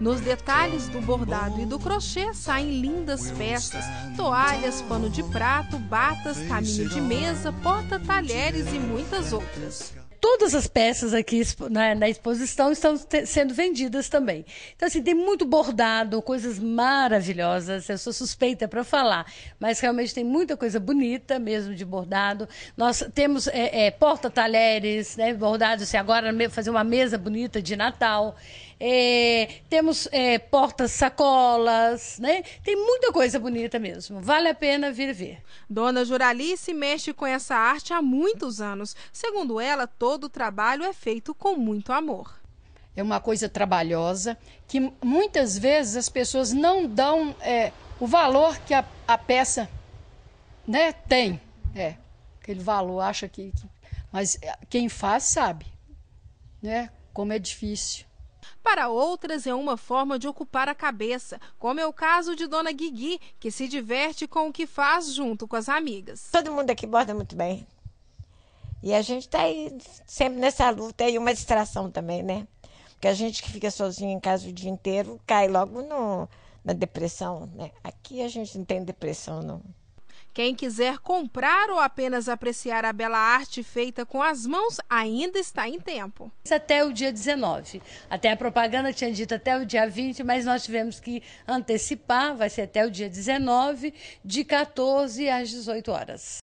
Nos detalhes do bordado e do crochê saem lindas peças: toalhas, pano de prato, batas, caminho de mesa, porta-talheres e muitas outras todas as peças aqui na, né, na exposição estão sendo vendidas também. Então, assim, tem muito bordado, coisas maravilhosas. Eu sou suspeita para falar, mas realmente tem muita coisa bonita mesmo de bordado. Nós temos é, é, porta-talheres, né, bordados. Assim, agora fazer uma mesa bonita de Natal é, temos é, portas sacolas, né? Tem muita coisa bonita mesmo. Vale a pena vir ver. Dona Juralice mexe com essa arte há muitos anos. Segundo ela, todo o trabalho é feito com muito amor. É uma coisa trabalhosa que muitas vezes as pessoas não dão é, o valor que a, a peça né, tem. É, aquele valor, acha que, que... Mas é, quem faz sabe, né? Como é difícil para outras é uma forma de ocupar a cabeça, como é o caso de Dona Guigui, que se diverte com o que faz junto com as amigas. Todo mundo aqui borda muito bem. E a gente está aí sempre nessa luta aí, uma distração também, né? Porque a gente que fica sozinha em casa o dia inteiro cai logo no, na depressão, né? Aqui a gente não tem depressão, não. Quem quiser comprar ou apenas apreciar a bela arte feita com as mãos ainda está em tempo. Até o dia 19. Até a propaganda tinha dito até o dia 20, mas nós tivemos que antecipar, vai ser até o dia 19, de 14 às 18 horas.